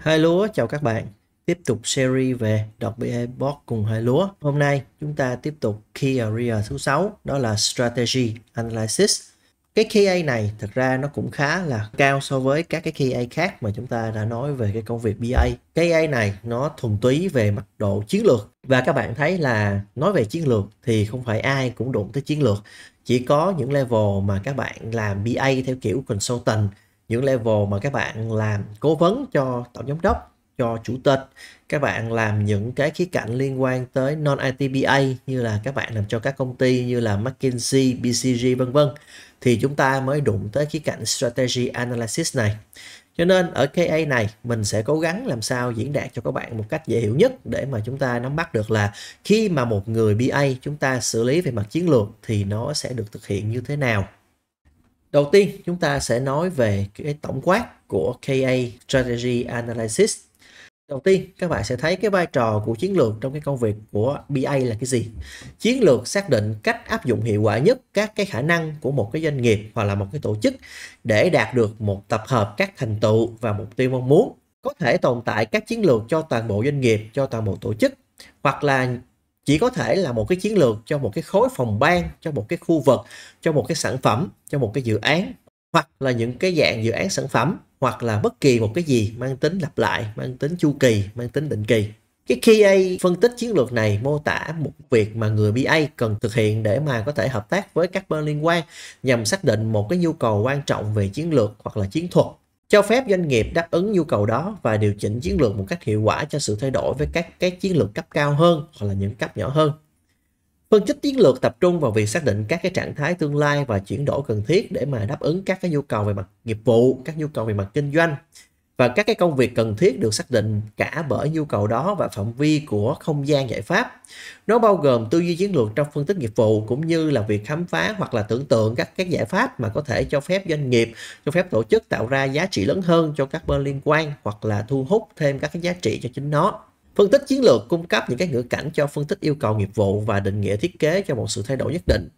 Hai lúa chào các bạn. Tiếp tục series về đọc BA e Board cùng hai lúa. Hôm nay chúng ta tiếp tục key area thứ 6 đó là strategy analysis. Cái KA này thực ra nó cũng khá là cao so với các cái KA khác mà chúng ta đã nói về cái công việc BA. KA này nó thuần túy về mặt độ chiến lược và các bạn thấy là nói về chiến lược thì không phải ai cũng đụng tới chiến lược chỉ có những level mà các bạn làm BA theo kiểu consultant những level mà các bạn làm cố vấn cho tổng giám đốc cho chủ tịch các bạn làm những cái khía cạnh liên quan tới non IT ITBA như là các bạn làm cho các công ty như là McKinsey, BCG vân vân thì chúng ta mới đụng tới khía cạnh strategy analysis này cho nên ở KA này mình sẽ cố gắng làm sao diễn đạt cho các bạn một cách dễ hiểu nhất để mà chúng ta nắm bắt được là khi mà một người BA chúng ta xử lý về mặt chiến lược thì nó sẽ được thực hiện như thế nào. Đầu tiên chúng ta sẽ nói về cái tổng quát của KA Strategy Analysis đầu tiên các bạn sẽ thấy cái vai trò của chiến lược trong cái công việc của BA là cái gì chiến lược xác định cách áp dụng hiệu quả nhất các cái khả năng của một cái doanh nghiệp hoặc là một cái tổ chức để đạt được một tập hợp các thành tựu và mục tiêu mong muốn có thể tồn tại các chiến lược cho toàn bộ doanh nghiệp cho toàn bộ tổ chức hoặc là chỉ có thể là một cái chiến lược cho một cái khối phòng ban cho một cái khu vực cho một cái sản phẩm cho một cái dự án hoặc là những cái dạng dự án sản phẩm hoặc là bất kỳ một cái gì mang tính lặp lại, mang tính chu kỳ, mang tính định kỳ. Cái KA phân tích chiến lược này mô tả một việc mà người BA cần thực hiện để mà có thể hợp tác với các bên liên quan nhằm xác định một cái nhu cầu quan trọng về chiến lược hoặc là chiến thuật cho phép doanh nghiệp đáp ứng nhu cầu đó và điều chỉnh chiến lược một cách hiệu quả cho sự thay đổi với các cái chiến lược cấp cao hơn hoặc là những cấp nhỏ hơn Phân tích chiến lược tập trung vào việc xác định các cái trạng thái tương lai và chuyển đổi cần thiết để mà đáp ứng các cái nhu cầu về mặt nghiệp vụ, các nhu cầu về mặt kinh doanh và các cái công việc cần thiết được xác định cả bởi nhu cầu đó và phạm vi của không gian giải pháp. Nó bao gồm tư duy chiến lược trong phân tích nghiệp vụ cũng như là việc khám phá hoặc là tưởng tượng các các giải pháp mà có thể cho phép doanh nghiệp, cho phép tổ chức tạo ra giá trị lớn hơn cho các bên liên quan hoặc là thu hút thêm các cái giá trị cho chính nó. Phân tích chiến lược cung cấp những cái ngữ cảnh cho phân tích yêu cầu nghiệp vụ và định nghĩa thiết kế cho một sự thay đổi nhất định.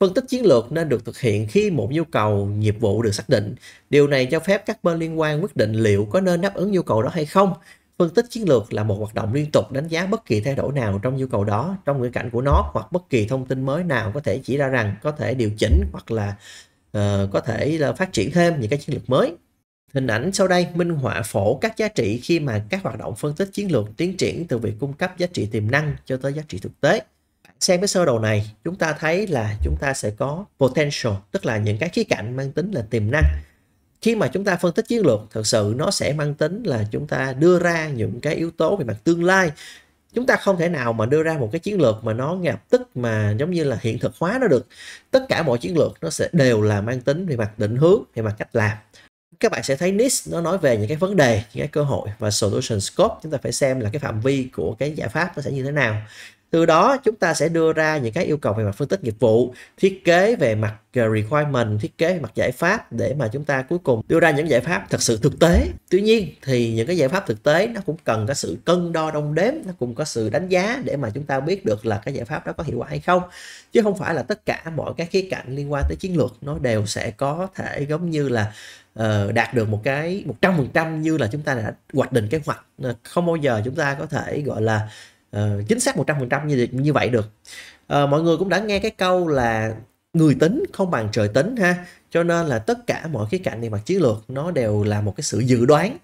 Phân tích chiến lược nên được thực hiện khi một nhu cầu nghiệp vụ được xác định. Điều này cho phép các bên liên quan quyết định liệu có nên đáp ứng nhu cầu đó hay không. Phân tích chiến lược là một hoạt động liên tục đánh giá bất kỳ thay đổi nào trong nhu cầu đó, trong ngữ cảnh của nó hoặc bất kỳ thông tin mới nào có thể chỉ ra rằng có thể điều chỉnh hoặc là uh, có thể là phát triển thêm những cái chiến lược mới. Hình ảnh sau đây minh họa phổ các giá trị khi mà các hoạt động phân tích chiến lược tiến triển từ việc cung cấp giá trị tiềm năng cho tới giá trị thực tế. Xem cái sơ đồ này, chúng ta thấy là chúng ta sẽ có potential, tức là những cái khía cạnh mang tính là tiềm năng. Khi mà chúng ta phân tích chiến lược, thực sự nó sẽ mang tính là chúng ta đưa ra những cái yếu tố về mặt tương lai. Chúng ta không thể nào mà đưa ra một cái chiến lược mà nó ngay tức mà giống như là hiện thực hóa nó được. Tất cả mọi chiến lược nó sẽ đều là mang tính về mặt định hướng, về mặt cách làm các bạn sẽ thấy niche nó nói về những cái vấn đề những cái cơ hội và solution scope chúng ta phải xem là cái phạm vi của cái giải pháp nó sẽ như thế nào từ đó chúng ta sẽ đưa ra những cái yêu cầu về mặt phân tích nghiệp vụ thiết kế về mặt ờ, requirement thiết kế về mặt giải pháp để mà chúng ta cuối cùng đưa ra những giải pháp thật sự thực tế tuy nhiên thì những cái giải pháp thực tế nó cũng cần có sự cân đo đong đếm nó cũng có sự đánh giá để mà chúng ta biết được là cái giải pháp đó có hiệu quả hay không chứ không phải là tất cả mọi các khía cạnh liên quan tới chiến lược nó đều sẽ có thể giống như là uh, đạt được một cái 100% như là chúng ta đã hoạch định kế hoạch ờ, không bao giờ chúng ta có thể gọi là uh, chính xác 100% như như vậy được uh, mọi người cũng đã nghe cái câu là người tính không bằng trời tính ha cho nên là tất cả mọi khía cạnh về mặt chiến lược nó đều là một cái sự dự đoán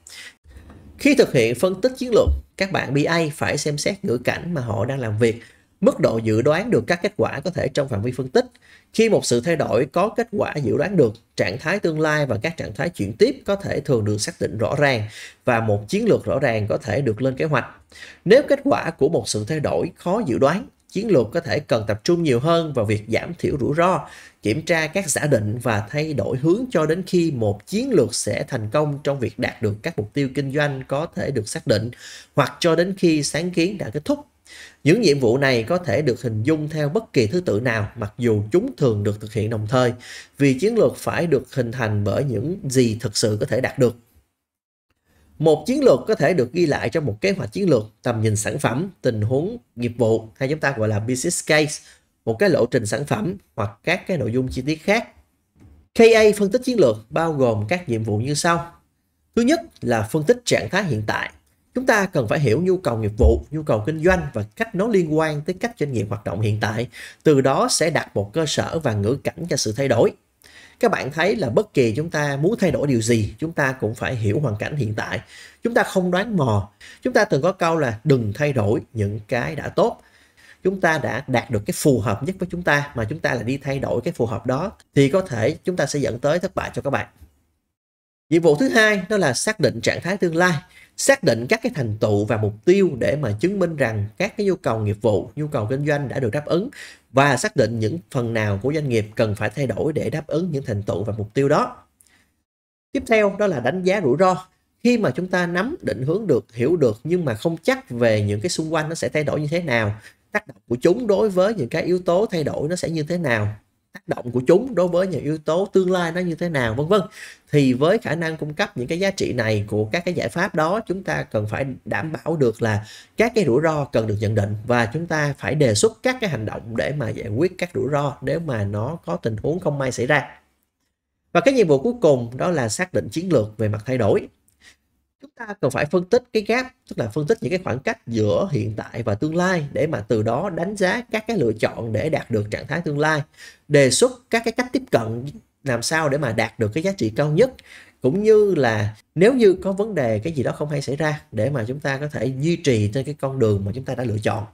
khi thực hiện phân tích chiến lược các bạn BA phải xem xét ngữ cảnh mà họ đang làm việc Mức độ dự đoán được các kết quả có thể trong phạm vi phân tích. Khi một sự thay đổi có kết quả dự đoán được, trạng thái tương lai và các trạng thái chuyển tiếp có thể thường được xác định rõ ràng và một chiến lược rõ ràng có thể được lên kế hoạch. Nếu kết quả của một sự thay đổi khó dự đoán, chiến lược có thể cần tập trung nhiều hơn vào việc giảm thiểu rủi ro, kiểm tra các giả định và thay đổi hướng cho đến khi một chiến lược sẽ thành công trong việc đạt được các mục tiêu kinh doanh có thể được xác định hoặc cho đến khi sáng kiến đã kết thúc những nhiệm vụ này có thể được hình dung theo bất kỳ thứ tự nào mặc dù chúng thường được thực hiện đồng thời vì chiến lược phải được hình thành bởi những gì thực sự có thể đạt được. Một chiến lược có thể được ghi lại trong một kế hoạch chiến lược, tầm nhìn sản phẩm, tình huống nghiệp vụ hay chúng ta gọi là business case, một cái lộ trình sản phẩm hoặc các cái nội dung chi tiết khác. KA phân tích chiến lược bao gồm các nhiệm vụ như sau. Thứ nhất là phân tích trạng thái hiện tại Chúng ta cần phải hiểu nhu cầu nghiệp vụ, nhu cầu kinh doanh và cách nó liên quan tới cách doanh nghiệp hoạt động hiện tại. Từ đó sẽ đặt một cơ sở và ngữ cảnh cho sự thay đổi. Các bạn thấy là bất kỳ chúng ta muốn thay đổi điều gì, chúng ta cũng phải hiểu hoàn cảnh hiện tại. Chúng ta không đoán mò. Chúng ta từng có câu là đừng thay đổi những cái đã tốt chúng ta đã đạt được cái phù hợp nhất với chúng ta mà chúng ta là đi thay đổi cái phù hợp đó thì có thể chúng ta sẽ dẫn tới thất bại cho các bạn. Nhiệm vụ thứ hai đó là xác định trạng thái tương lai xác định các cái thành tựu và mục tiêu để mà chứng minh rằng các cái nhu cầu nghiệp vụ, nhu cầu kinh doanh đã được đáp ứng và xác định những phần nào của doanh nghiệp cần phải thay đổi để đáp ứng những thành tựu và mục tiêu đó. Tiếp theo đó là đánh giá rủi ro. Khi mà chúng ta nắm định hướng được, hiểu được nhưng mà không chắc về những cái xung quanh nó sẽ thay đổi như thế nào, tác động của chúng đối với những cái yếu tố thay đổi nó sẽ như thế nào tác động của chúng đối với những yếu tố tương lai nó như thế nào vân vân thì với khả năng cung cấp những cái giá trị này của các cái giải pháp đó chúng ta cần phải đảm bảo được là các cái rủi ro cần được nhận định và chúng ta phải đề xuất các cái hành động để mà giải quyết các rủi ro nếu mà nó có tình huống không may xảy ra và cái nhiệm vụ cuối cùng đó là xác định chiến lược về mặt thay đổi chúng ta cần phải phân tích cái gap tức là phân tích những cái khoảng cách giữa hiện tại và tương lai để mà từ đó đánh giá các cái lựa chọn để đạt được trạng thái tương lai đề xuất các cái cách tiếp cận làm sao để mà đạt được cái giá trị cao nhất cũng như là nếu như có vấn đề cái gì đó không hay xảy ra để mà chúng ta có thể duy trì trên cái con đường mà chúng ta đã lựa chọn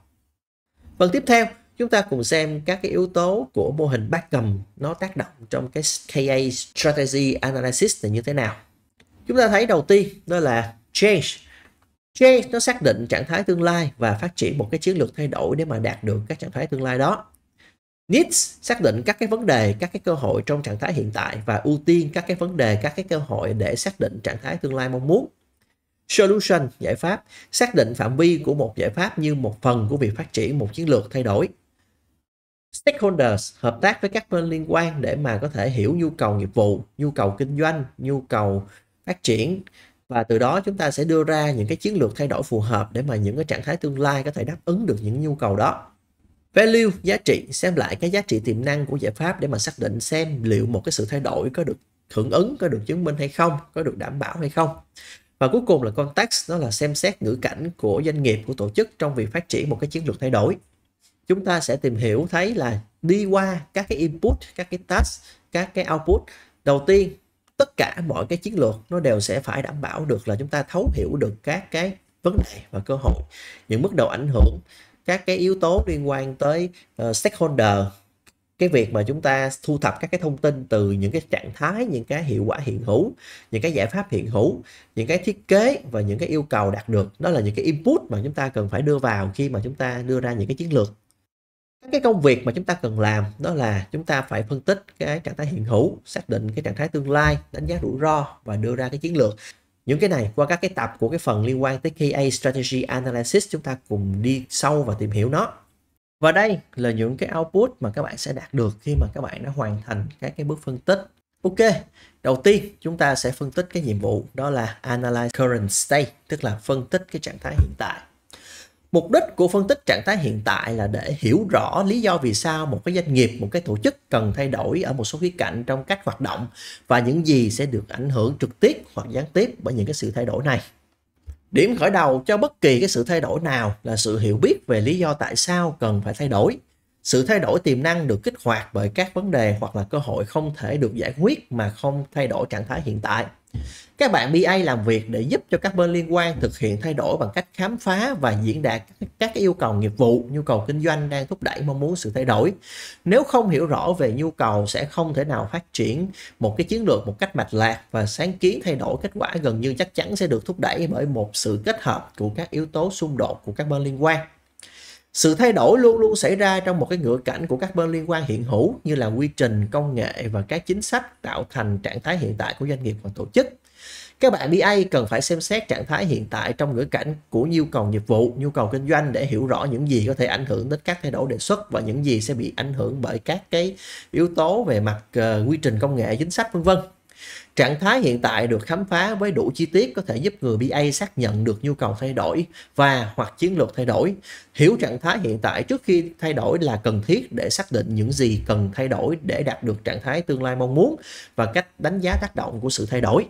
phần tiếp theo chúng ta cùng xem các cái yếu tố của mô hình cầm nó tác động trong cái KA Strategy Analysis là như thế nào chúng ta thấy đầu tiên đó là change change nó xác định trạng thái tương lai và phát triển một cái chiến lược thay đổi để mà đạt được các trạng thái tương lai đó needs xác định các cái vấn đề các cái cơ hội trong trạng thái hiện tại và ưu tiên các cái vấn đề các cái cơ hội để xác định trạng thái tương lai mong muốn solution giải pháp xác định phạm vi của một giải pháp như một phần của việc phát triển một chiến lược thay đổi stakeholders hợp tác với các bên liên quan để mà có thể hiểu nhu cầu nghiệp vụ nhu cầu kinh doanh nhu cầu phát triển và từ đó chúng ta sẽ đưa ra những cái chiến lược thay đổi phù hợp để mà những cái trạng thái tương lai có thể đáp ứng được những nhu cầu đó value giá trị xem lại cái giá trị tiềm năng của giải pháp để mà xác định xem liệu một cái sự thay đổi có được hưởng ứng có được chứng minh hay không có được đảm bảo hay không và cuối cùng là context đó là xem xét ngữ cảnh của doanh nghiệp của tổ chức trong việc phát triển một cái chiến lược thay đổi chúng ta sẽ tìm hiểu thấy là đi qua các cái input các cái task các cái output đầu tiên tất cả mọi cái chiến lược nó đều sẽ phải đảm bảo được là chúng ta thấu hiểu được các cái vấn đề và cơ hội những mức độ ảnh hưởng các cái yếu tố liên quan tới uh, stakeholder cái việc mà chúng ta thu thập các cái thông tin từ những cái trạng thái những cái hiệu quả hiện hữu những cái giải pháp hiện hữu những cái thiết kế và những cái yêu cầu đạt được đó là những cái input mà chúng ta cần phải đưa vào khi mà chúng ta đưa ra những cái chiến lược cái công việc mà chúng ta cần làm đó là chúng ta phải phân tích cái trạng thái hiện hữu xác định cái trạng thái tương lai đánh giá rủi ro và đưa ra cái chiến lược những cái này qua các cái tập của cái phần liên quan tới KA Strategy Analysis chúng ta cùng đi sâu và tìm hiểu nó và đây là những cái output mà các bạn sẽ đạt được khi mà các bạn đã hoàn thành các cái bước phân tích Ok, đầu tiên chúng ta sẽ phân tích cái nhiệm vụ đó là Analyze Current State tức là phân tích cái trạng thái hiện tại Mục đích của phân tích trạng thái hiện tại là để hiểu rõ lý do vì sao một cái doanh nghiệp, một cái tổ chức cần thay đổi ở một số khía cạnh trong cách hoạt động và những gì sẽ được ảnh hưởng trực tiếp hoặc gián tiếp bởi những cái sự thay đổi này. Điểm khởi đầu cho bất kỳ cái sự thay đổi nào là sự hiểu biết về lý do tại sao cần phải thay đổi. Sự thay đổi tiềm năng được kích hoạt bởi các vấn đề hoặc là cơ hội không thể được giải quyết mà không thay đổi trạng thái hiện tại. Các bạn BA làm việc để giúp cho các bên liên quan thực hiện thay đổi bằng cách khám phá và diễn đạt các yêu cầu nghiệp vụ, nhu cầu kinh doanh đang thúc đẩy mong muốn sự thay đổi. Nếu không hiểu rõ về nhu cầu sẽ không thể nào phát triển một cái chiến lược một cách mạch lạc và sáng kiến thay đổi kết quả gần như chắc chắn sẽ được thúc đẩy bởi một sự kết hợp của các yếu tố xung đột của các bên liên quan sự thay đổi luôn luôn xảy ra trong một cái ngữ cảnh của các bên liên quan hiện hữu như là quy trình, công nghệ và các chính sách tạo thành trạng thái hiện tại của doanh nghiệp và tổ chức. Các bạn BA cần phải xem xét trạng thái hiện tại trong ngữ cảnh của nhu cầu nghiệp vụ, nhu cầu kinh doanh để hiểu rõ những gì có thể ảnh hưởng đến các thay đổi đề xuất và những gì sẽ bị ảnh hưởng bởi các cái yếu tố về mặt uh, quy trình công nghệ, chính sách vân vân. Trạng thái hiện tại được khám phá với đủ chi tiết có thể giúp người BA xác nhận được nhu cầu thay đổi và hoặc chiến lược thay đổi. Hiểu trạng thái hiện tại trước khi thay đổi là cần thiết để xác định những gì cần thay đổi để đạt được trạng thái tương lai mong muốn và cách đánh giá tác động của sự thay đổi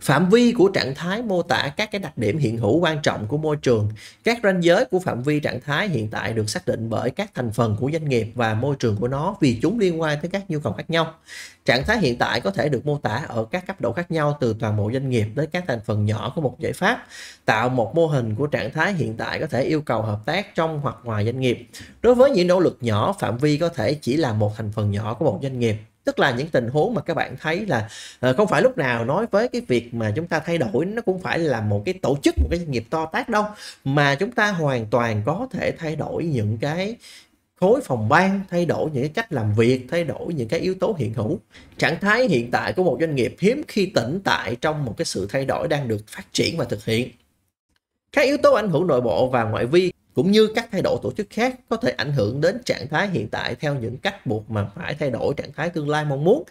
phạm vi của trạng thái mô tả các cái đặc điểm hiện hữu quan trọng của môi trường các ranh giới của phạm vi trạng thái hiện tại được xác định bởi các thành phần của doanh nghiệp và môi trường của nó vì chúng liên quan tới các nhu cầu khác nhau trạng thái hiện tại có thể được mô tả ở các cấp độ khác nhau từ toàn bộ doanh nghiệp đến các thành phần nhỏ của một giải pháp tạo một mô hình của trạng thái hiện tại có thể yêu cầu hợp tác trong hoặc ngoài doanh nghiệp đối với những nỗ lực nhỏ phạm vi có thể chỉ là một thành phần nhỏ của một doanh nghiệp tức là những tình huống mà các bạn thấy là ờ, không phải lúc nào nói với cái việc mà chúng ta thay đổi nó cũng phải là một cái tổ chức một cái doanh nghiệp to tác đâu mà chúng ta hoàn toàn có thể thay đổi những cái khối phòng ban thay đổi những cái cách làm việc thay đổi những cái yếu tố hiện hữu trạng thái hiện tại của một doanh nghiệp hiếm khi tĩnh tại trong một cái sự thay đổi đang được phát triển và thực hiện các yếu tố ảnh hưởng nội bộ và ngoại vi cũng như các thay đổi tổ chức khác có thể ảnh hưởng đến trạng thái hiện tại theo những cách buộc mà phải thay đổi trạng thái tương lai mong muốn,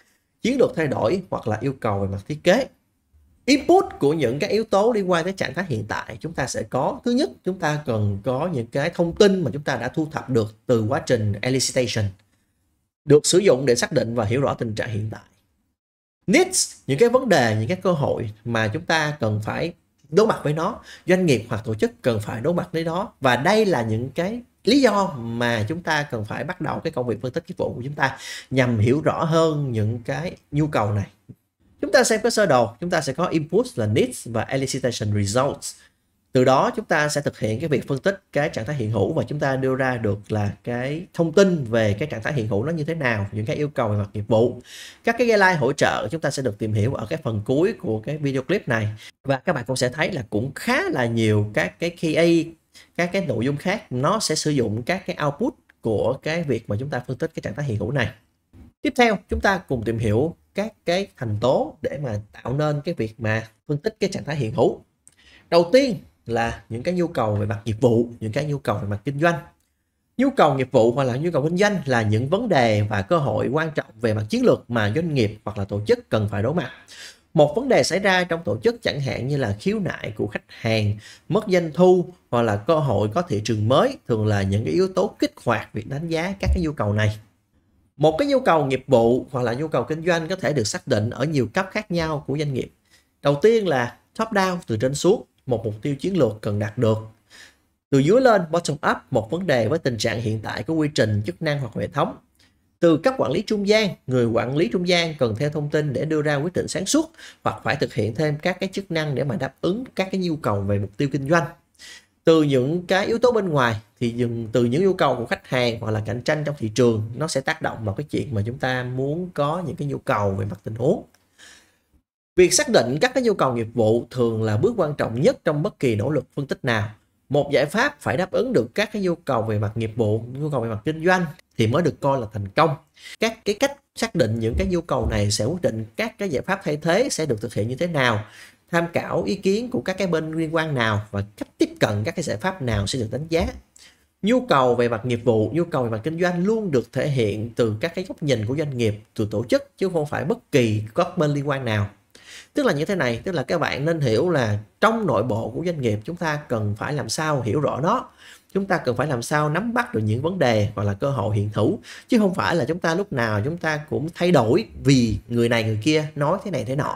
chiến lược thay đổi hoặc là yêu cầu về mặt thiết kế. Input của những cái yếu tố liên quan tới trạng thái hiện tại chúng ta sẽ có. Thứ nhất, chúng ta cần có những cái thông tin mà chúng ta đã thu thập được từ quá trình elicitation được sử dụng để xác định và hiểu rõ tình trạng hiện tại. Needs, những cái vấn đề, những cái cơ hội mà chúng ta cần phải đối mặt với nó doanh nghiệp hoặc tổ chức cần phải đối mặt với nó và đây là những cái lý do mà chúng ta cần phải bắt đầu cái công việc phân tích nghiệp vụ của chúng ta nhằm hiểu rõ hơn những cái nhu cầu này chúng ta xem cái sơ đồ chúng ta sẽ có input là needs và elicitation results từ đó chúng ta sẽ thực hiện cái việc phân tích cái trạng thái hiện hữu và chúng ta đưa ra được là cái thông tin về cái trạng thái hiện hữu nó như thế nào những cái yêu cầu về mặt nghiệp vụ các cái guideline hỗ trợ chúng ta sẽ được tìm hiểu ở cái phần cuối của cái video clip này và các bạn cũng sẽ thấy là cũng khá là nhiều các cái KA các cái nội dung khác nó sẽ sử dụng các cái output của cái việc mà chúng ta phân tích cái trạng thái hiện hữu này tiếp theo chúng ta cùng tìm hiểu các cái thành tố để mà tạo nên cái việc mà phân tích cái trạng thái hiện hữu đầu tiên là những cái nhu cầu về mặt nghiệp vụ những cái nhu cầu về mặt kinh doanh nhu cầu nghiệp vụ hoặc là nhu cầu kinh doanh là những vấn đề và cơ hội quan trọng về mặt chiến lược mà doanh nghiệp hoặc là tổ chức cần phải đối mặt một vấn đề xảy ra trong tổ chức chẳng hạn như là khiếu nại của khách hàng mất doanh thu hoặc là cơ hội có thị trường mới thường là những cái yếu tố kích hoạt việc đánh giá các cái nhu cầu này một cái nhu cầu nghiệp vụ hoặc là nhu cầu kinh doanh có thể được xác định ở nhiều cấp khác nhau của doanh nghiệp đầu tiên là top down từ trên xuống một mục tiêu chiến lược cần đạt được. Từ dưới lên, bottom up, một vấn đề với tình trạng hiện tại của quy trình, chức năng hoặc hệ thống. Từ các quản lý trung gian, người quản lý trung gian cần theo thông tin để đưa ra quyết định sáng suốt hoặc phải thực hiện thêm các cái chức năng để mà đáp ứng các cái nhu cầu về mục tiêu kinh doanh. Từ những cái yếu tố bên ngoài thì dừng từ những yêu cầu của khách hàng hoặc là cạnh tranh trong thị trường nó sẽ tác động vào cái chuyện mà chúng ta muốn có những cái nhu cầu về mặt tình huống. Việc xác định các cái nhu cầu nghiệp vụ thường là bước quan trọng nhất trong bất kỳ nỗ lực phân tích nào. Một giải pháp phải đáp ứng được các cái nhu cầu về mặt nghiệp vụ, nhu cầu về mặt kinh doanh thì mới được coi là thành công. Các cái cách xác định những cái nhu cầu này sẽ quyết định các cái giải pháp thay thế sẽ được thực hiện như thế nào, tham khảo ý kiến của các cái bên liên quan nào và cách tiếp cận các cái giải pháp nào sẽ được đánh giá. Nhu cầu về mặt nghiệp vụ, nhu cầu về mặt kinh doanh luôn được thể hiện từ các cái góc nhìn của doanh nghiệp, từ tổ chức chứ không phải bất kỳ các bên liên quan nào tức là như thế này tức là các bạn nên hiểu là trong nội bộ của doanh nghiệp chúng ta cần phải làm sao hiểu rõ nó chúng ta cần phải làm sao nắm bắt được những vấn đề hoặc là cơ hội hiện hữu chứ không phải là chúng ta lúc nào chúng ta cũng thay đổi vì người này người kia nói thế này thế nọ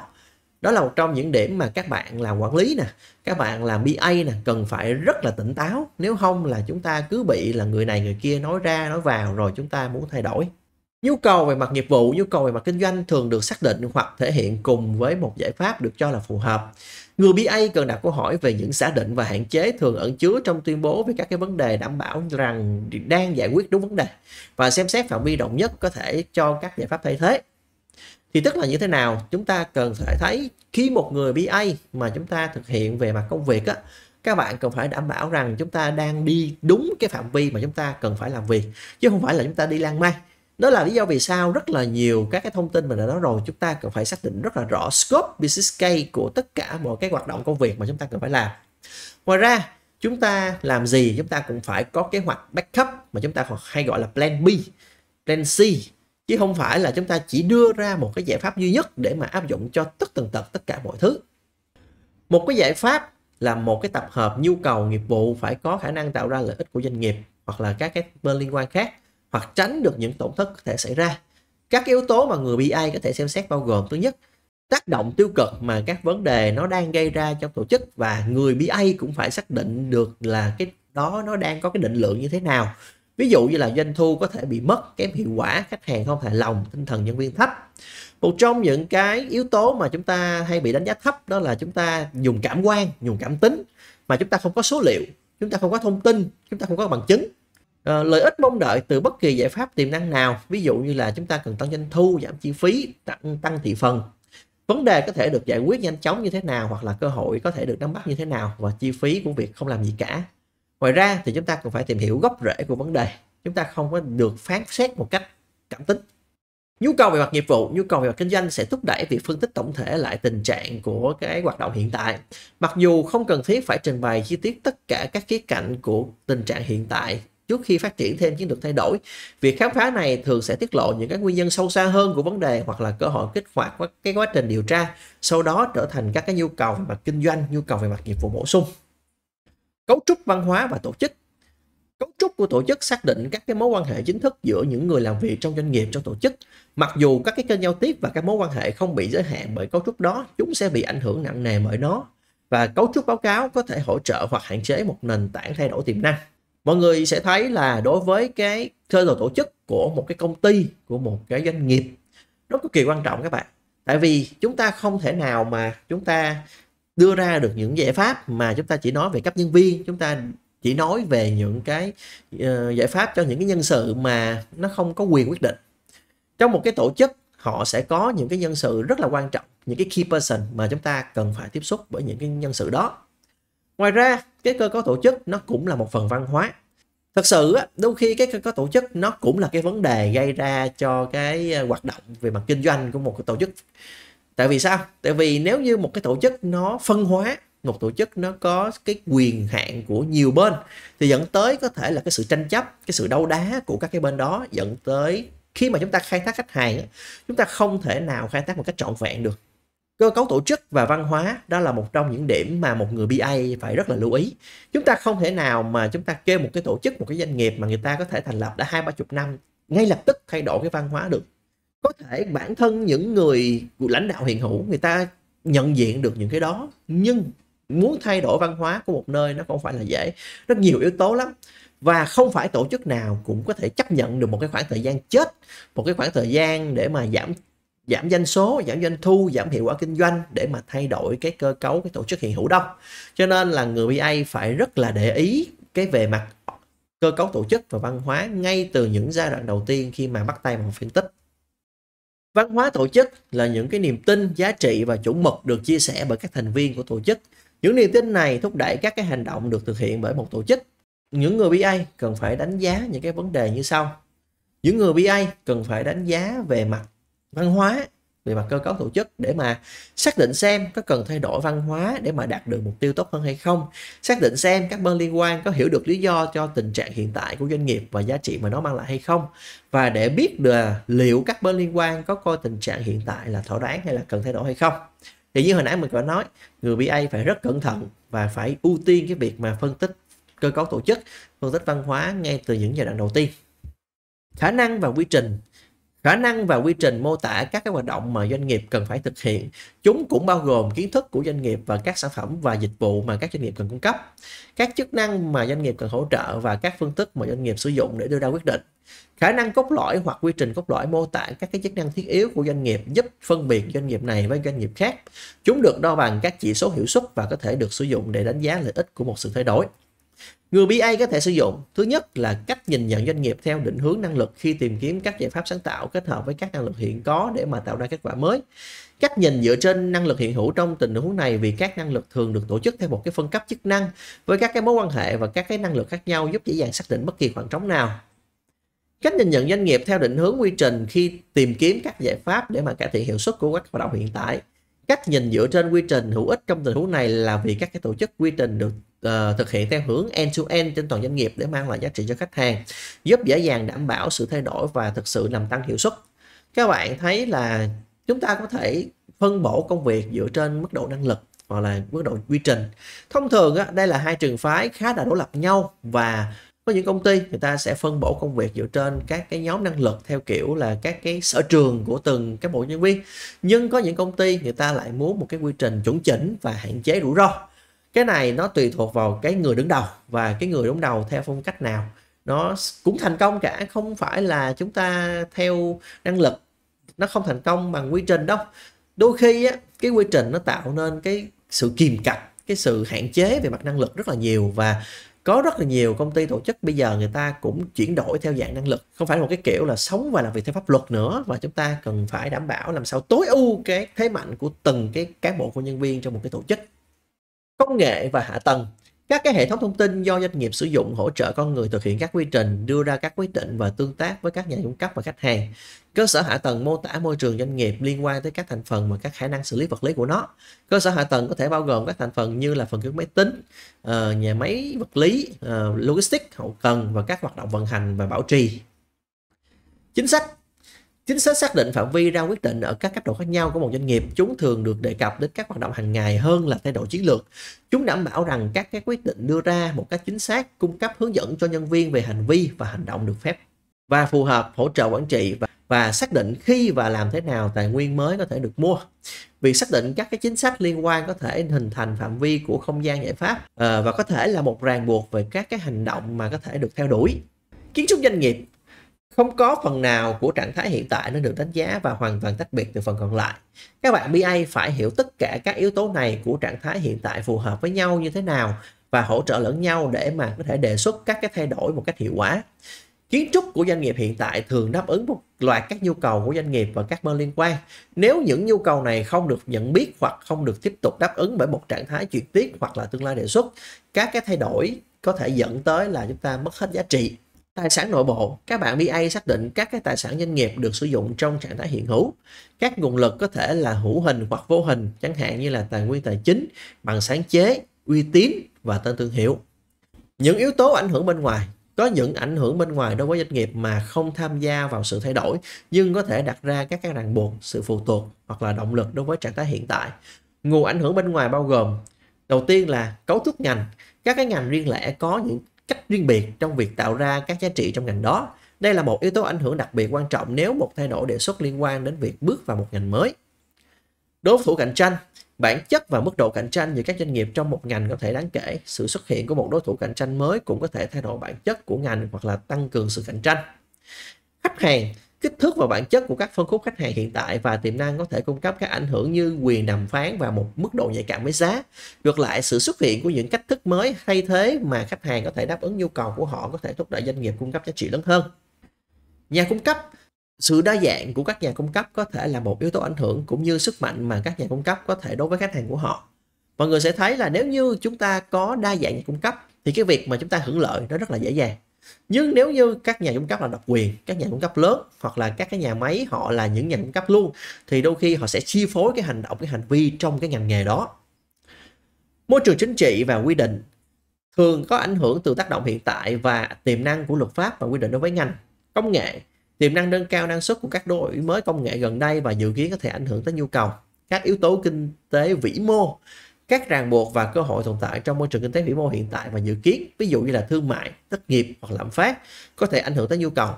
đó là một trong những điểm mà các bạn làm quản lý nè các bạn làm BA nè cần phải rất là tỉnh táo nếu không là chúng ta cứ bị là người này người kia nói ra nói vào rồi chúng ta muốn thay đổi Nhu cầu về mặt nghiệp vụ, nhu cầu về mặt kinh doanh thường được xác định hoặc thể hiện cùng với một giải pháp được cho là phù hợp. Người BA cần đặt câu hỏi về những giả định và hạn chế thường ẩn chứa trong tuyên bố về các cái vấn đề đảm bảo rằng đang giải quyết đúng vấn đề và xem xét phạm vi rộng nhất có thể cho các giải pháp thay thế. Thì tức là như thế nào? Chúng ta cần phải thấy khi một người BA mà chúng ta thực hiện về mặt công việc á, các bạn cần phải đảm bảo rằng chúng ta đang đi đúng cái phạm vi mà chúng ta cần phải làm việc chứ không phải là chúng ta đi lang mang đó là lý do vì sao rất là nhiều các cái thông tin mình đã nói rồi chúng ta cần phải xác định rất là rõ scope business case của tất cả mọi cái hoạt động công việc mà chúng ta cần phải làm ngoài ra chúng ta làm gì chúng ta cũng phải có kế hoạch backup mà chúng ta hay gọi là plan B plan C chứ không phải là chúng ta chỉ đưa ra một cái giải pháp duy nhất để mà áp dụng cho tất tần tật tất cả mọi thứ một cái giải pháp là một cái tập hợp nhu cầu nghiệp vụ phải có khả năng tạo ra lợi ích của doanh nghiệp hoặc là các cái bên liên quan khác hoặc tránh được những tổn thất có thể xảy ra các yếu tố mà người BI có thể xem xét bao gồm thứ nhất tác động tiêu cực mà các vấn đề nó đang gây ra trong tổ chức và người BI cũng phải xác định được là cái đó nó đang có cái định lượng như thế nào ví dụ như là doanh thu có thể bị mất kém hiệu quả khách hàng không hài lòng tinh thần nhân viên thấp một trong những cái yếu tố mà chúng ta hay bị đánh giá thấp đó là chúng ta dùng cảm quan dùng cảm tính mà chúng ta không có số liệu chúng ta không có thông tin chúng ta không có bằng chứng Ờ, lợi ích mong đợi từ bất kỳ giải pháp tiềm năng nào ví dụ như là chúng ta cần tăng doanh thu giảm chi phí tăng, tăng thị phần vấn đề có thể được giải quyết nhanh chóng như thế nào hoặc là cơ hội có thể được nắm bắt như thế nào và chi phí của việc không làm gì cả ngoài ra thì chúng ta cần phải tìm hiểu gốc rễ của vấn đề chúng ta không có được phán xét một cách cảm tính nhu cầu về mặt nghiệp vụ nhu cầu về mặt kinh doanh sẽ thúc đẩy việc phân tích tổng thể lại tình trạng của cái hoạt động hiện tại mặc dù không cần thiết phải trình bày chi tiết tất cả các khía cạnh của tình trạng hiện tại trước khi phát triển thêm chiến lược thay đổi. Việc khám phá này thường sẽ tiết lộ những các nguyên nhân sâu xa hơn của vấn đề hoặc là cơ hội kích hoạt các cái quá trình điều tra, sau đó trở thành các cái nhu cầu về mặt kinh doanh, nhu cầu về mặt nghiệp vụ bổ sung. Cấu trúc văn hóa và tổ chức cấu trúc của tổ chức xác định các cái mối quan hệ chính thức giữa những người làm việc trong doanh nghiệp trong tổ chức mặc dù các cái kênh giao tiếp và các mối quan hệ không bị giới hạn bởi cấu trúc đó chúng sẽ bị ảnh hưởng nặng nề bởi nó và cấu trúc báo cáo có thể hỗ trợ hoặc hạn chế một nền tảng thay đổi tiềm năng mọi người sẽ thấy là đối với cái sơ đồ tổ chức của một cái công ty của một cái doanh nghiệp nó cực kỳ quan trọng các bạn tại vì chúng ta không thể nào mà chúng ta đưa ra được những giải pháp mà chúng ta chỉ nói về cấp nhân viên chúng ta chỉ nói về những cái uh, giải pháp cho những cái nhân sự mà nó không có quyền quyết định trong một cái tổ chức họ sẽ có những cái nhân sự rất là quan trọng những cái key person mà chúng ta cần phải tiếp xúc với những cái nhân sự đó Ngoài ra, cái cơ cấu tổ chức nó cũng là một phần văn hóa. Thật sự đôi khi cái cơ cấu tổ chức nó cũng là cái vấn đề gây ra cho cái ờ, hoạt động về mặt kinh doanh của một cái tổ chức. Tại vì sao? Tại vì nếu như một cái tổ chức nó phân hóa, một tổ chức nó có cái quyền hạn của nhiều bên thì dẫn tới có thể là cái sự tranh chấp, cái sự đấu đá của các cái bên đó dẫn tới khi mà chúng ta khai thác khách hàng chúng ta không thể nào khai thác một cách trọn vẹn được cơ cấu tổ chức và văn hóa đó là một trong những điểm mà một người BA phải rất là lưu ý chúng ta không thể nào mà chúng ta kêu một cái tổ chức một cái doanh nghiệp mà người ta có thể thành lập đã hai ba chục năm ngay lập tức thay đổi cái văn hóa được có thể bản thân những người lãnh đạo hiện hữu người ta nhận diện được những cái đó nhưng muốn thay đổi văn hóa của một nơi nó không phải là dễ rất nhiều yếu tố lắm và không phải tổ chức nào cũng có thể chấp nhận được một cái khoảng thời gian chết một cái khoảng thời gian để mà giảm giảm doanh số giảm doanh thu giảm hiệu quả kinh doanh để mà thay đổi cái cơ cấu cái tổ chức hiện hữu đâu cho nên là người BA phải rất là để ý cái về mặt cơ cấu tổ chức và văn hóa ngay từ những giai đoạn đầu tiên khi mà bắt tay vào phân tích văn hóa tổ chức là những cái niềm tin giá trị và chuẩn mực được chia sẻ bởi các thành viên của tổ chức những niềm tin này thúc đẩy các cái hành động được thực hiện bởi một tổ chức những người BA cần phải đánh giá những cái vấn đề như sau những người BA cần phải đánh giá về mặt văn hóa về mặt cơ cấu tổ chức để mà xác định xem có cần thay đổi văn hóa để mà đạt được mục tiêu tốt hơn hay không xác định xem các bên liên quan có hiểu được lý do cho tình trạng hiện tại của doanh nghiệp và giá trị mà nó mang lại hay không và để biết là liệu các bên liên quan có coi tình trạng hiện tại là thỏa đáng hay là cần thay đổi hay không thì như hồi nãy mình có nói người BA phải rất cẩn thận và phải ưu tiên cái việc mà phân tích cơ cấu tổ chức phân tích văn hóa ngay từ những giai đoạn đầu tiên khả năng và quy trình khả năng và quy trình mô tả các cái hoạt động mà doanh nghiệp cần phải thực hiện chúng cũng bao gồm kiến thức của doanh nghiệp và các sản phẩm và dịch vụ mà các doanh nghiệp cần cung cấp các chức năng mà doanh nghiệp cần hỗ trợ và các phương thức mà doanh nghiệp sử dụng để đưa ra quyết định khả năng cốt lõi hoặc quy trình cốt lõi mô tả các cái chức năng thiết yếu của doanh nghiệp giúp phân biệt doanh nghiệp này với doanh nghiệp khác chúng được đo bằng các chỉ số hiệu suất và có thể được sử dụng để đánh giá lợi ích của một sự thay đổi Người BA có thể sử dụng thứ nhất là cách nhìn nhận doanh nghiệp theo định hướng năng lực khi tìm kiếm các giải pháp sáng tạo kết hợp với các năng lực hiện có để mà tạo ra kết quả mới. Cách nhìn dựa trên năng lực hiện hữu trong tình huống này vì các năng lực thường được tổ chức theo một cái phân cấp chức năng với các cái mối quan hệ và các cái năng lực khác nhau giúp dễ dàng xác định bất kỳ khoảng trống nào. Cách nhìn nhận doanh nghiệp theo định hướng quy trình khi tìm kiếm các giải pháp để mà cải thiện hiệu suất của các hoạt động hiện tại cách nhìn dựa trên quy trình hữu ích trong tình huống này là vì các cái tổ chức quy trình được uh, thực hiện theo hướng end to end trên toàn doanh nghiệp để mang lại giá trị cho khách hàng giúp dễ dàng đảm bảo sự thay đổi và thực sự làm tăng hiệu suất các bạn thấy là chúng ta có thể phân bổ công việc dựa trên mức độ năng lực hoặc là mức độ quy trình thông thường á, đây là hai trường phái khá là đối lập nhau và có những công ty người ta sẽ phân bổ công việc dựa trên các cái nhóm năng lực theo kiểu là các cái sở trường của từng các bộ nhân viên nhưng có những công ty người ta lại muốn một cái quy trình chuẩn chỉnh và hạn chế rủi ro cái này nó tùy thuộc vào cái người đứng đầu và cái người đứng đầu theo phong cách nào nó cũng thành công cả không phải là chúng ta theo năng lực nó không thành công bằng quy trình đâu đôi khi á, cái quy trình nó tạo nên cái sự kìm cặp cái sự hạn chế về mặt năng lực rất là nhiều và có rất là nhiều công ty tổ chức bây giờ người ta cũng chuyển đổi theo dạng năng lực không phải là một cái kiểu là sống và làm việc theo pháp luật nữa và chúng ta cần phải đảm bảo làm sao tối ưu cái thế mạnh của từng cái cán bộ của nhân viên trong một cái tổ chức công nghệ và hạ tầng các cái hệ thống thông tin do doanh nghiệp sử dụng hỗ trợ con người thực hiện các quy trình, đưa ra các quyết định và tương tác với các nhà cung cấp và khách hàng. Cơ sở hạ tầng mô tả môi trường doanh nghiệp liên quan tới các thành phần và các khả năng xử lý vật lý của nó. Cơ sở hạ tầng có thể bao gồm các thành phần như là phần cứng máy tính, ờ, nhà máy vật lý, ờ, logistics, hậu cần và các hoạt động vận hành và bảo trì. Chính sách chính xác xác định phạm vi ra quyết định ở các cấp độ khác nhau của một doanh nghiệp chúng thường được đề cập đến các hoạt động hàng ngày hơn là thay đổi chiến lược chúng đảm bảo rằng các cái quyết định đưa ra một cách chính xác cung cấp hướng dẫn cho nhân viên về hành vi và hành động được phép và phù hợp hỗ trợ quản trị và và xác định khi và làm thế nào tài nguyên mới có thể được mua. Việc xác định các cái chính sách liên quan có thể hình thành phạm vi của không gian giải pháp ờ, và có thể là một ràng buộc về các cái hành động mà có thể được theo đuổi. Kiến trúc doanh nghiệp không có phần nào của trạng thái hiện tại nên được đánh giá và hoàn toàn tách biệt từ phần còn lại. Các bạn BA phải hiểu tất cả các yếu tố này của trạng thái hiện tại phù hợp với nhau như thế nào và hỗ trợ lẫn nhau để mà có thể đề xuất các cái thay đổi một cách hiệu quả. Kiến trúc của doanh nghiệp hiện tại thường đáp ứng một loạt các nhu cầu của doanh nghiệp và các bên liên quan. Nếu những nhu cầu này không được nhận biết hoặc không được tiếp tục đáp ứng bởi một trạng thái chuyển tiết hoặc là tương lai đề xuất, các cái thay đổi có thể dẫn tới là chúng ta mất hết giá trị Tài sản nội bộ, các bạn BA xác định các cái tài sản doanh nghiệp được sử dụng trong trạng thái hiện hữu. Các nguồn lực có thể là hữu hình hoặc vô hình, chẳng hạn như là tài nguyên tài chính, bằng sáng chế, uy tín và tên thương hiệu. Những yếu tố ảnh hưởng bên ngoài có những ảnh hưởng bên ngoài đối với doanh nghiệp mà không tham gia vào sự thay đổi nhưng có thể đặt ra các cái ràng buộc, sự phụ thuộc hoặc là động lực đối với trạng thái hiện tại. Nguồn ảnh hưởng bên ngoài bao gồm đầu tiên là cấu trúc ngành, các cái ngành riêng lẻ có những cách riêng biệt trong việc tạo ra các giá trị trong ngành đó. Đây là một yếu tố ảnh hưởng đặc biệt quan trọng nếu một thay đổi đề xuất liên quan đến việc bước vào một ngành mới. Đối thủ cạnh tranh Bản chất và mức độ cạnh tranh giữa các doanh nghiệp trong một ngành có thể đáng kể. Sự xuất hiện của một đối thủ cạnh tranh mới cũng có thể thay đổi bản chất của ngành hoặc là tăng cường sự cạnh tranh. Khách hàng kích thước và bản chất của các phân khúc khách hàng hiện tại và tiềm năng có thể cung cấp các ảnh hưởng như quyền đàm phán và một mức độ nhạy cảm với giá. Ngược lại, sự xuất hiện của những cách thức mới thay thế mà khách hàng có thể đáp ứng nhu cầu của họ có thể thúc đẩy doanh nghiệp cung cấp giá trị lớn hơn. Nhà cung cấp sự đa dạng của các nhà cung cấp có thể là một yếu tố ảnh hưởng cũng như sức mạnh mà các nhà cung cấp có thể đối với khách hàng của họ. Mọi người sẽ thấy là nếu như chúng ta có đa dạng nhà cung cấp thì cái việc mà chúng ta hưởng lợi nó rất là dễ dàng nhưng nếu như các nhà cung cấp là độc quyền các nhà cung cấp lớn hoặc là các cái nhà máy họ là những nhà cung cấp luôn thì đôi khi họ sẽ chi phối cái hành động cái hành vi trong cái ngành nghề đó môi trường chính trị và quy định thường có ảnh hưởng từ tác động hiện tại và tiềm năng của luật pháp và quy định đối với ngành công nghệ tiềm năng nâng cao năng suất của các đổi mới công nghệ gần đây và dự kiến có thể ảnh hưởng tới nhu cầu các yếu tố kinh tế vĩ mô các ràng buộc và cơ hội tồn tại trong môi trường kinh tế vĩ mô hiện tại và dự kiến ví dụ như là thương mại thất nghiệp hoặc lạm phát có thể ảnh hưởng tới nhu cầu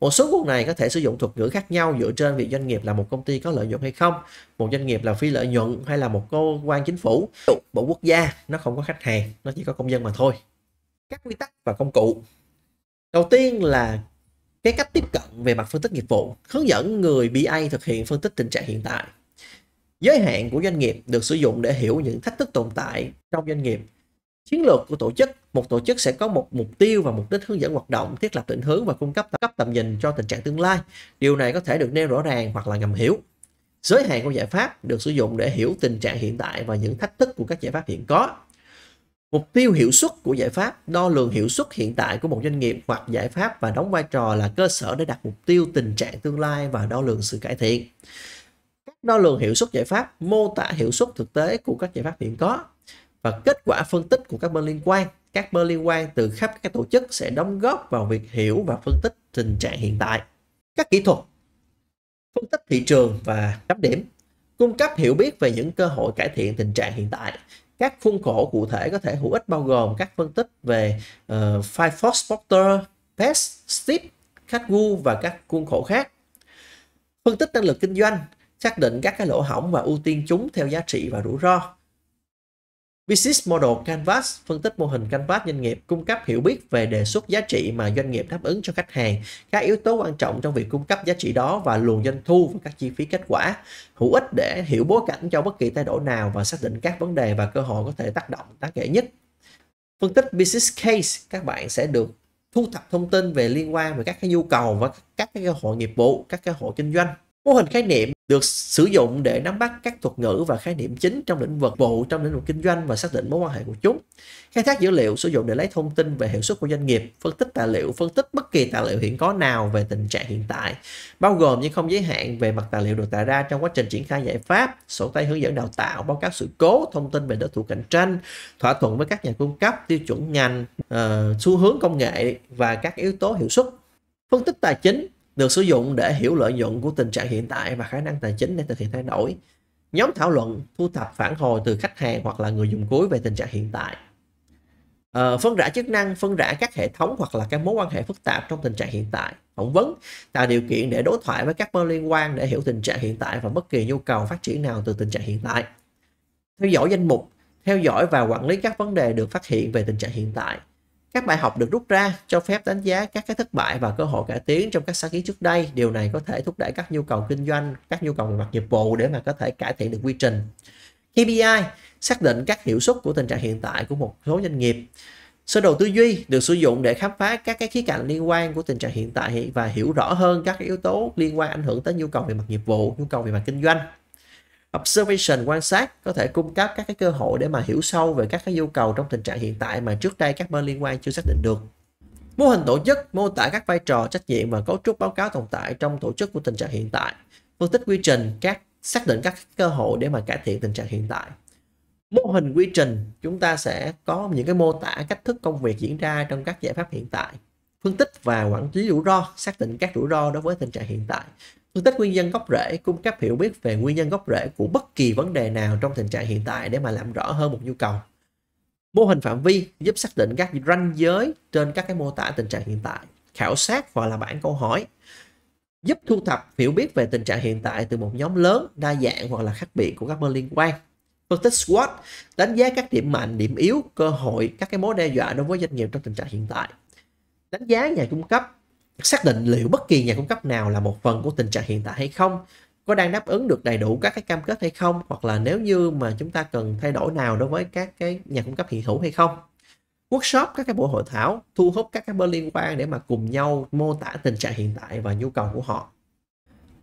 một số cuộc này có thể sử dụng thuật ngữ khác nhau dựa trên việc doanh nghiệp là một công ty có lợi nhuận hay không một doanh nghiệp là phi lợi nhuận hay là một cơ quan chính phủ bộ quốc gia nó không có khách hàng nó chỉ có công dân mà thôi các quy tắc và công cụ đầu tiên là cái cách tiếp cận về mặt phân tích nghiệp vụ hướng dẫn người BI thực hiện phân tích tình trạng hiện tại Giới hạn của doanh nghiệp được sử dụng để hiểu những thách thức tồn tại trong doanh nghiệp. Chiến lược của tổ chức, một tổ chức sẽ có một mục tiêu và mục đích hướng dẫn hoạt động, thiết lập định hướng và cung cấp cấp tầm nhìn cho tình trạng tương lai. Điều này có thể được nêu rõ ràng hoặc là ngầm hiểu. Giới hạn của giải pháp được sử dụng để hiểu tình trạng hiện tại và những thách thức của các giải pháp hiện có. Mục tiêu hiệu suất của giải pháp đo lường hiệu suất hiện tại của một doanh nghiệp hoặc giải pháp và đóng vai trò là cơ sở để đặt mục tiêu tình trạng tương lai và đo lường sự cải thiện đo lường hiệu suất giải pháp, mô tả hiệu suất thực tế của các giải pháp hiện có và kết quả phân tích của các bên liên quan. Các bên liên quan từ khắp các tổ chức sẽ đóng góp vào việc hiểu và phân tích tình trạng hiện tại. Các kỹ thuật phân tích thị trường và chấm điểm cung cấp hiểu biết về những cơ hội cải thiện tình trạng hiện tại các khuôn khổ cụ thể có thể hữu ích bao gồm các phân tích về uh, ờ, Firefox Porter, PES, Steve, Kaggle và các khuôn khổ khác. Phân tích năng lực kinh doanh xác định các cái lỗ hỏng và ưu tiên chúng theo giá trị và rủi ro. Business Model Canvas phân tích mô hình Canvas doanh nghiệp cung cấp hiểu biết về đề xuất giá trị mà doanh nghiệp đáp ứng cho khách hàng, các yếu tố quan trọng trong việc cung cấp giá trị đó và luồng doanh thu và các chi phí kết quả, hữu ích để hiểu bối cảnh cho bất kỳ thay đổi nào và xác định các vấn đề và cơ hội có thể tác động đáng kể nhất. Phân tích Business Case, các bạn sẽ được thu thập thông tin về liên quan về các cái nhu cầu và các cái cơ hội nghiệp vụ, các cơ hội kinh doanh Mô hình khái niệm được sử dụng để nắm bắt các thuật ngữ và khái niệm chính trong lĩnh vực vụ, trong lĩnh vực kinh doanh và xác định mối quan hệ của chúng. Khai thác dữ liệu sử dụng để lấy thông tin về hiệu suất của doanh nghiệp, phân tích tài liệu, phân tích bất kỳ tài liệu hiện có nào về tình trạng hiện tại, bao gồm nhưng không giới hạn về mặt tài liệu được tạo ra trong quá trình triển khai giải pháp, sổ tay hướng dẫn đào tạo, báo cáo sự cố, thông tin về đối thủ cạnh tranh, thỏa thuận với các nhà cung cấp, tiêu chuẩn ngành, uh, xu hướng công nghệ và các yếu tố hiệu suất. Phân tích tài chính được sử dụng để hiểu lợi nhuận của tình trạng hiện tại và khả năng tài chính để thực hiện thay đổi. Nhóm thảo luận thu thập phản hồi từ khách hàng hoặc là người dùng cuối về tình trạng hiện tại. Ờ, phân rã chức năng, phân rã các hệ thống hoặc là các mối quan hệ phức tạp trong tình trạng hiện tại. Phỏng vấn tạo điều kiện để đối thoại với các bên liên quan để hiểu tình trạng hiện tại và bất kỳ nhu cầu phát triển nào từ tình trạng hiện tại. Theo dõi danh mục, theo dõi và quản lý các vấn đề được phát hiện về tình trạng hiện tại các bài học được rút ra cho phép đánh giá các cái thất bại và cơ hội cải tiến trong các sáng kiến trước đây. Điều này có thể thúc đẩy các nhu cầu kinh doanh, các nhu cầu về mặt nghiệp vụ để mà có thể cải thiện được quy trình. KPI xác định các hiệu suất của tình trạng hiện tại của một số doanh nghiệp. Sơ đồ tư duy được sử dụng để khám phá các cái khía cạnh liên quan của tình trạng hiện tại và hiểu rõ hơn các yếu tố liên quan ảnh hưởng tới nhu cầu về mặt nghiệp vụ, nhu cầu về mặt kinh doanh observation quan sát có thể cung cấp các cái cơ hội để mà hiểu sâu về các cái nhu cầu trong tình trạng hiện tại mà trước đây các bên liên quan chưa xác định được mô hình tổ chức mô tả các vai trò trách nhiệm và cấu trúc báo cáo tồn tại trong tổ chức của tình trạng hiện tại phân tích quy trình các xác định các cơ hội để mà cải thiện tình trạng hiện tại mô hình quy trình chúng ta sẽ có những cái mô tả cách thức công việc diễn ra trong các giải pháp hiện tại phân tích và quản lý rủi ro xác định các rủi ro đối với tình trạng hiện tại phân tích nguyên nhân gốc rễ cung cấp hiểu biết về nguyên nhân gốc rễ của bất kỳ vấn đề nào trong tình trạng hiện tại để mà làm rõ hơn một nhu cầu mô hình phạm vi giúp xác định các ranh giới trên các cái mô tả tình trạng hiện tại khảo sát và làm bản câu hỏi giúp thu thập hiểu biết về tình trạng hiện tại từ một nhóm lớn đa dạng hoặc là khác biệt của các bên liên quan phân tích SWOT đánh giá các điểm mạnh điểm yếu cơ hội các cái mối đe dọa đối với doanh nghiệp trong tình trạng hiện tại đánh giá nhà cung cấp xác định liệu bất kỳ nhà cung cấp nào là một phần của tình trạng hiện tại hay không có đang đáp ứng được đầy đủ các cái cam kết hay không hoặc là nếu như mà chúng ta cần thay đổi nào đối với các cái nhà cung cấp hiện hữu hay không workshop các cái buổi hội thảo thu hút các cái bên liên quan để mà cùng nhau mô tả tình trạng hiện tại và nhu cầu của họ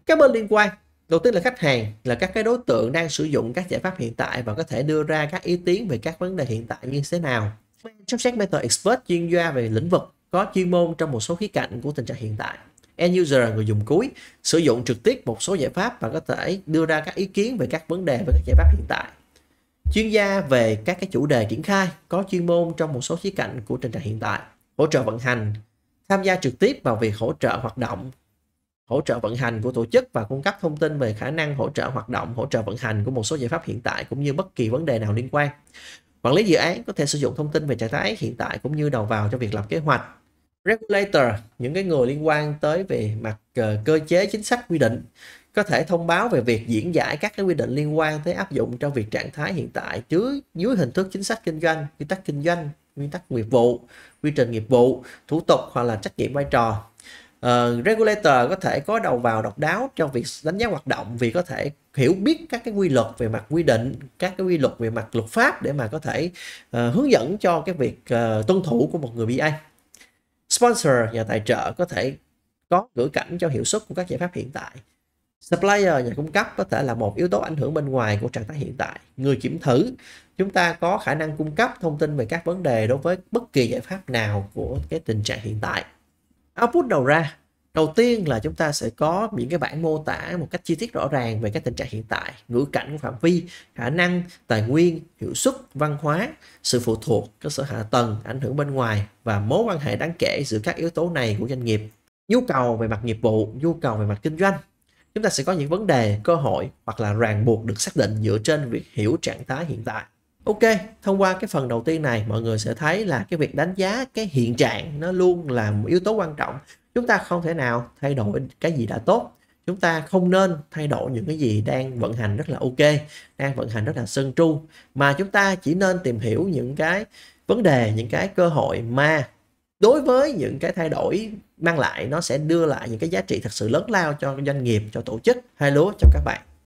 các bên liên quan đầu tiên là khách hàng là các cái đối tượng đang sử dụng các giải pháp hiện tại và có thể đưa ra các ý kiến về các vấn đề hiện tại như thế nào trong segmentor expert chuyên gia về lĩnh vực có chuyên môn trong một số khía cạnh của tình trạng hiện tại end user người dùng cuối sử dụng trực tiếp một số giải pháp và có thể đưa ra các ý kiến về các vấn đề và các giải pháp hiện tại chuyên gia về các cái chủ đề triển khai có chuyên môn trong một số khía cạnh của tình trạng hiện tại hỗ trợ vận hành tham gia trực tiếp vào việc hỗ trợ hoạt động hỗ trợ vận hành của tổ chức và cung cấp thông tin về khả năng hỗ trợ hoạt động hỗ trợ vận hành của một số giải pháp hiện tại cũng như bất kỳ vấn đề nào liên quan quản lý dự án có thể sử dụng thông tin về trạng thái hiện tại cũng như đầu vào cho việc lập kế hoạch regulator những cái người liên quan tới về mặt ờ, cơ chế chính sách quy định có thể thông báo về việc diễn giải các cái quy định liên quan tới áp dụng trong việc trạng thái hiện tại dưới dưới hình thức chính sách kinh doanh quy tắc kinh doanh nguyên tắc nghiệp vụ quy trình nghiệp vụ thủ tục hoặc là trách nhiệm vai trò uh, regulator có thể có đầu vào độc đáo trong việc đánh giá hoạt động vì có thể hiểu biết các cái quy luật về mặt quy định các cái quy luật về mặt luật pháp để mà có thể uh, hướng dẫn cho cái việc uh, tuân thủ của một người BA Sponsor, nhà tài trợ có thể có gửi cảnh cho hiệu suất của các giải pháp hiện tại. Supplier, nhà cung cấp có thể là một yếu tố ảnh hưởng bên ngoài của trạng thái hiện tại. Người kiểm thử, chúng ta có khả năng cung cấp thông tin về các vấn đề đối với bất kỳ giải pháp nào của cái tình trạng hiện tại. Output đầu ra, đầu tiên là chúng ta sẽ có những cái bản mô tả một cách chi tiết rõ ràng về các tình trạng hiện tại ngữ cảnh phạm vi khả năng tài nguyên hiệu suất văn hóa sự phụ thuộc cơ sở hạ tầng ảnh hưởng bên ngoài và mối quan hệ đáng kể giữa các yếu tố này của doanh nghiệp nhu cầu về mặt nghiệp vụ nhu cầu về mặt kinh doanh chúng ta sẽ có những vấn đề cơ hội hoặc là ràng buộc được xác định dựa trên việc hiểu trạng thái hiện tại ok thông qua cái phần đầu tiên này mọi người sẽ thấy là cái việc đánh giá cái hiện trạng nó luôn là một yếu tố quan trọng chúng ta không thể nào thay đổi ừ. cái gì đã tốt chúng ta không nên thay đổi những cái gì đang vận hành rất là ok đang vận hành rất là sơn tru mà chúng ta chỉ nên tìm hiểu những cái vấn đề những cái cơ hội mà đối với những cái thay đổi mang lại nó sẽ đưa lại những cái giá trị thật sự lớn lao cho doanh nghiệp cho tổ chức hay lúa cho các bạn